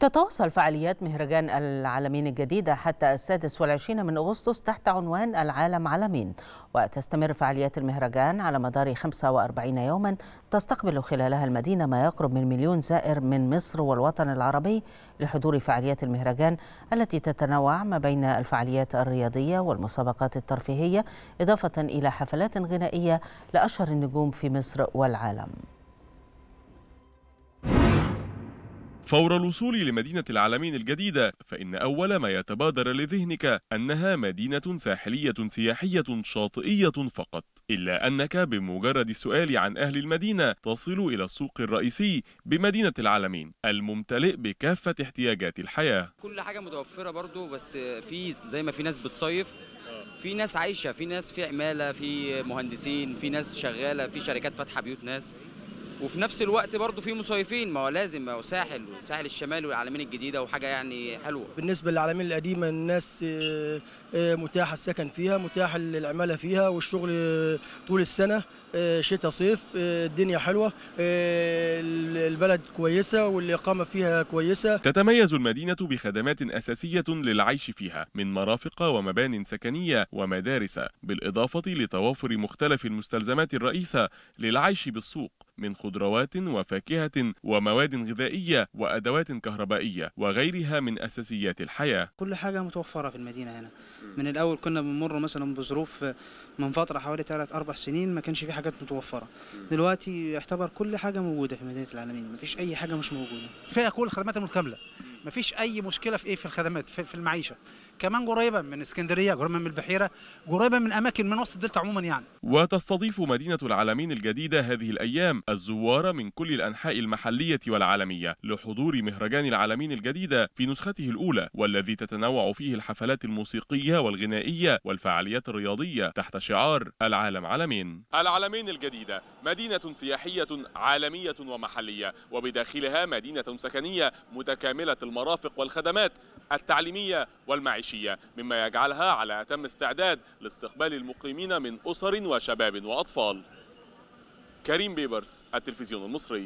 تتواصل فعاليات مهرجان العالمين الجديدة حتى السادس والعشرين من أغسطس تحت عنوان العالم عالمين وتستمر فعاليات المهرجان على مدار 45 يوما تستقبل خلالها المدينة ما يقرب من مليون زائر من مصر والوطن العربي لحضور فعاليات المهرجان التي تتنوع ما بين الفعاليات الرياضية والمسابقات الترفيهية إضافة إلى حفلات غنائية لأشهر النجوم في مصر والعالم فور الوصول لمدينة العالمين الجديدة فإن أول ما يتبادر لذهنك أنها مدينة ساحلية سياحية شاطئية فقط إلا أنك بمجرد السؤال عن أهل المدينة تصل إلى السوق الرئيسي بمدينة العالمين الممتلئ بكافة احتياجات الحياة كل حاجة متوفرة برضو بس في زي ما في ناس بتصيف في ناس عايشة في ناس في عمالة في مهندسين في ناس شغالة في شركات فاتحة بيوت ناس وفي نفس الوقت برضه في مصيفين ما هو لازم ما هو ساحل ساحل الشمال والعلمين الجديده وحاجه يعني حلوه بالنسبه للعلمين القديمه الناس آه، آه، متاحه السكن فيها متاح العماله فيها والشغل آه، طول السنه شتاء صيف الدنيا حلوه البلد كويسه والاقامه فيها كويسه تتميز المدينه بخدمات اساسيه للعيش فيها من مرافق ومبان سكنيه ومدارس بالاضافه لتوافر مختلف المستلزمات الرئيسه للعيش بالسوق من خضروات وفاكهة ومواد غذائية وأدوات كهربائية وغيرها من أساسيات الحياة كل حاجة متوفرة في المدينة هنا من الأول كنا بنمر مثلا بظروف من فترة حوالي 3 أربع سنين ما كانش في حاجات متوفرة دلوقتي يعتبر كل حاجة موجودة في مدينة العالمين ما فيش أي حاجة مش موجودة كفاية كل الخدمات المتكاملة مفيش اي مشكله في ايه في الخدمات في, في المعيشه كمان قريبه من اسكندريه قريبه من البحيره قريبه من اماكن من وسط الدلتا عموما يعني وتستضيف مدينه العالمين الجديده هذه الايام الزوار من كل الانحاء المحليه والعالميه لحضور مهرجان العالمين الجديده في نسخته الاولى والذي تتنوع فيه الحفلات الموسيقيه والغنائيه والفعاليات الرياضيه تحت شعار العالم عالمين العالمين الجديده مدينه سياحيه عالميه ومحليه وبداخلها مدينه سكنيه متكامله الم... المرافق والخدمات التعليمية والمعيشية مما يجعلها على أتم استعداد لاستقبال المقيمين من أسر وشباب وأطفال كريم بيبرس التلفزيون المصري